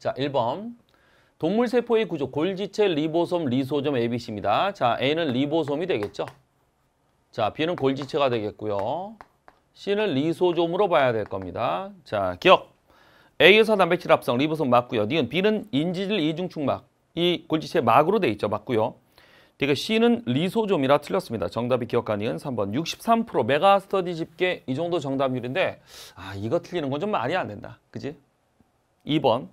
자, 1번. 동물세포의 구조, 골지체, 리보솜, 리소점, ABC입니다. 자, A는 리보솜이 되겠죠. 자, B는 골지체가 되겠고요. C는 리소좀으로 봐야 될 겁니다. 자, 기억. A에서 단백질 합성, 리보솜 맞고요. D는 B는 인지질 이중충막이 골지체 막으로 되어 있죠. 맞고요. 그러니까 C는 리소좀이라 틀렸습니다. 정답이 기억하니은 3번 63% 메가스터디 집계 이 정도 정답률인데 아 이거 틀리는 건 좀 말이 안 된다. 그지? 2번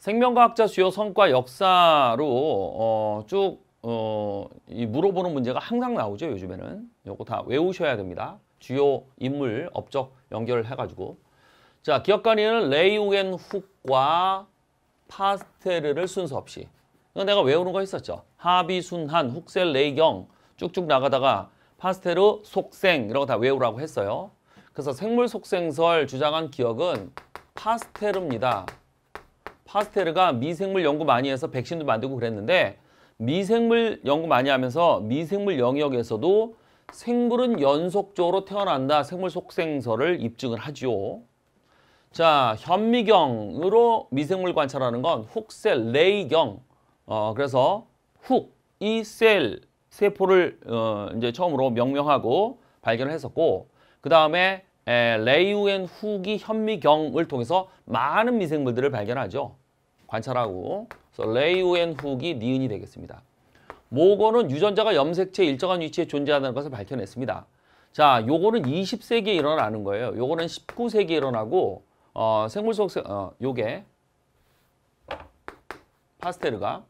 생명과학자 수요 성과 역사로 어, 쭉 어, 이 물어보는 문제가 항상 나오죠 요즘에는 요거 다 외우셔야 됩니다 주요 인물 업적 연결을 해가지고 자 기업 관이는 레이우겐 훅과 파스테르를 순서 없이 이거 내가 외우는 거 했었죠 하비순한 훅셀 레이경 쭉쭉 나가다가 파스테르 속생 이런 거 다 외우라고 했어요 그래서 생물 속생설 주장한 기억은 파스테르입니다 파스테르가 미생물 연구 많이 해서 백신도 만들고 그랬는데 미생물 연구 많이 하면서 미생물 영역에서도 생물은 연속적으로 태어난다. 생물 속생설을 입증을 하지요. 자, 현미경으로 미생물 관찰하는 건 훅셀 레이경. 어, 그래서 훅, 이 셀, 세포를 어, 이제 처음으로 명명하고 발견을 했었고 그 다음에 레이우엔 후기 현미경을 통해서 많은 미생물들을 발견하죠. 관찰하고 레이오엔 훅이 니은이 되겠습니다. 모건은 유전자가 염색체 일정한 위치에 존재하는 것을 밝혀냈습니다. 자, 요거는 20세기에 일어나는 거예요. 요거는 19세기에 일어나고 어, 생물 속 어, 요게 파스테르가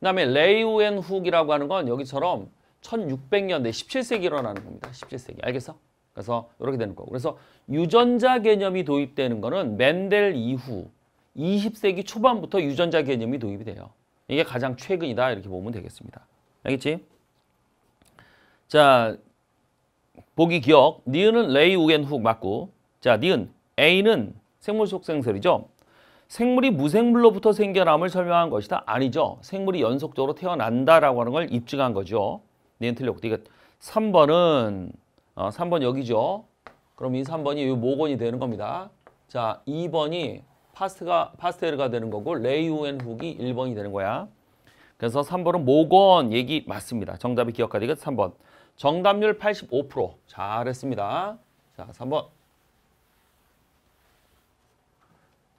그다음에 레이오앤 훅이라고 하는 건 여기처럼 1600년대 17세기 일어나는 겁니다. 17세기. 알겠어? 그래서 이렇게 되는 거 그래서 유전자 개념이 도입되는 거는 맨델 이후 20세기 초반부터 유전자 개념이 도입이 돼요. 이게 가장 최근이다 이렇게 보면 되겠습니다. 알겠지? 자, 보기 기억. 니은은 레이 우겐 훅 맞고 자, 니은 A는 생물 속생설이죠. 생물이 무생물로부터 생겨남을 설명한 것이다. 아니죠. 생물이 연속적으로 태어난다라고 하는 걸 입증한 거죠. 니은 틀렸고. 3번은 어, 3번 여기죠. 그럼 이 3번이 이 모건이 되는 겁니다. 자, 2번이 파스트가 파스텔가 되는 거고 레이우엔 훅이 1번이 되는 거야. 그래서 3번은 모건 얘기 맞습니다. 정답이 기억하 되겠 3번. 정답률 85% 잘했습니다. 자, 3번.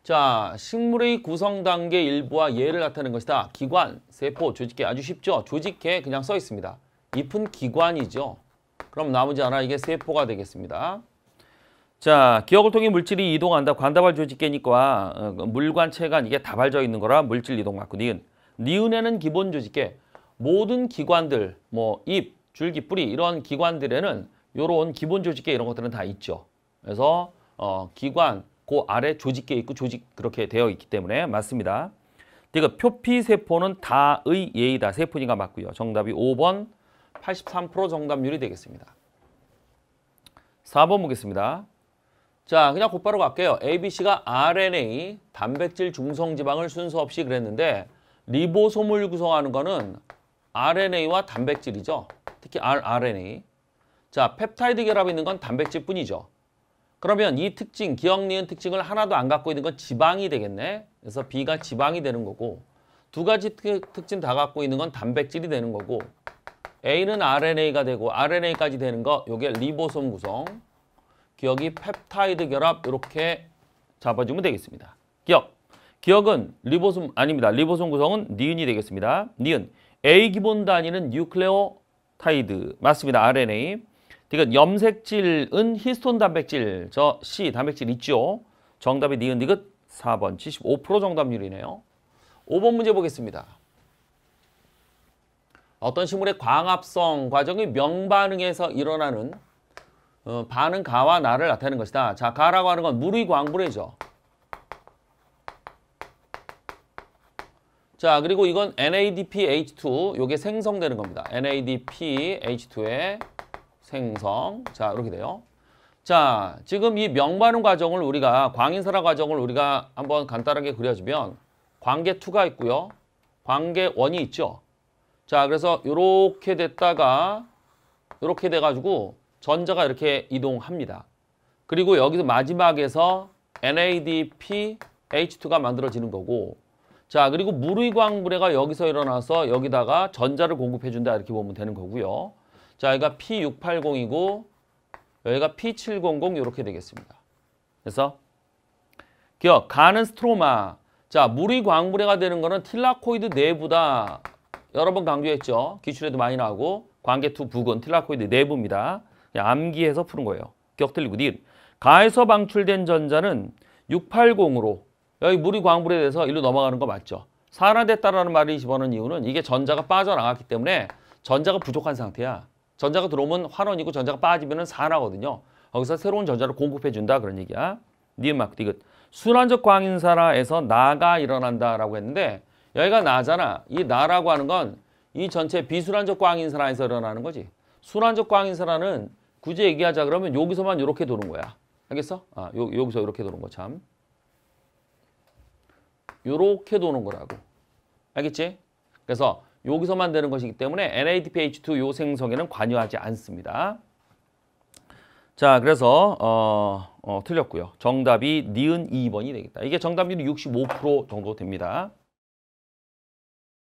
자, 식물의 구성 단계 일부와 예를 나타내는 것이다. 기관, 세포, 조직계 아주 쉽죠? 조직계 그냥 써 있습니다. 잎은 기관이죠. 그럼 나머지 하나 이게 세포가 되겠습니다. 자, 기억을 통해 물질이 이동한다. 관다발 조직 깨니까 어, 그 물관체관 이게 다발져 있는 거라 물질 이동 맞고 니은. 니은에는 기본 조직계 모든 기관들 뭐 입, 줄기, 뿌리 이런 기관들에는 요런 기본 조직계 이런 것들은 다 있죠. 그래서 어, 기관 그 아래 조직계 있고 조직 그렇게 되어 있기 때문에 맞습니다. 그러니까 표피세포는 다의 예이다. 세포니까 맞고요. 정답이 5번 83% 정답률이 되겠습니다. 4번 보겠습니다. 자, 그냥 곧바로 갈게요. ABC가 RNA, 단백질 중성 지방을 순서 없이 그랬는데 리보솜을 구성하는 거는 RNA와 단백질이죠. 특히 rRNA. 자, 펩타이드 결합이 있는 건 단백질뿐이죠. 그러면 이 특징, 기억 니은 특징을 하나도 안 갖고 있는 건 지방이 되겠네. 그래서 B가 지방이 되는 거고 두 가지 특징 다 갖고 있는 건 단백질이 되는 거고 A는 RNA가 되고 RNA까지 되는 거, 요게 리보솜 구성. 기억이 펩타이드 결합 이렇게 잡아주면 되겠습니다. 기억. 기억은 리보솜 아닙니다. 리보솜 구성은 니은이 되겠습니다. 니은. A 기본 단위는 뉴클레오타이드. 맞습니다. RNA. 디귿 염색질은 히스톤 단백질. 저 C 단백질 있죠. 정답이 니은 디귿 4번 75% 정답률이네요. 5번 문제 보겠습니다. 어떤 식물의 광합성 과정이 명반응에서 일어나는 어, 반은 가와 나를 나타내는 것이다. 자, 가라고 하는 건 물의 광불이죠. 자, 그리고 이건 NADPH2, 이게 생성되는 겁니다. NADPH2의 생성. 자, 이렇게 돼요. 자, 지금 이 명반응 과정을 우리가 광인설화 과정을 우리가 한번 간단하게 그려주면 광계 2가 있고요. 광계 1이 있죠. 자, 그래서 이렇게 됐다가 이렇게 돼가지고 전자가 이렇게 이동합니다. 그리고 여기서 마지막에서 NADP H2가 만들어지는 거고 자 그리고 무르광분해가 여기서 일어나서 여기다가 전자를 공급해준다 이렇게 보면 되는 거고요. 자 여기가 P680이고 여기가 P700 이렇게 되겠습니다. 그래서 기억 가는 스트로마 자 무르광분해가 되는 거는 틸라코이드 내부다 여러 번 강조했죠. 기출에도 많이 나오고 관계투 부근 틸라코이드 내부입니다. 암기해서 푸는 거예요. 격틀리고니 가에서 방출된 전자는 680으로 여기 물이 광물에 대해서 일로 넘어가는 거 맞죠? 산화됐다라는 말을 집어넣은 이유는 이게 전자가 빠져나갔기 때문에 전자가 부족한 상태야. 전자가 들어오면 환원이고 전자가 빠지면 산화거든요. 거기서 새로운 전자를 공급해준다 그런 얘기야. 니은 마 디귿. 순환적 광인산화에서 나가 일어난다라고 했는데 여기가 나잖아. 이 나라고 하는 건 이 전체 비순환적 광인산화에서 일어나는 거지. 순환적 광인산화는 굳이 얘기하자 그러면 여기서만 이렇게 도는 거야. 알겠어? 아, 요, 여기서 이렇게 도는 거 참. 이렇게 도는 거라고. 알겠지? 그래서 여기서만 되는 것이기 때문에 NADPH2 요 생성에는 관여하지 않습니다. 자, 그래서 어, 어, 틀렸고요. 정답이 니은 2번이 되겠다. 이게 정답률이 65% 정도 됩니다.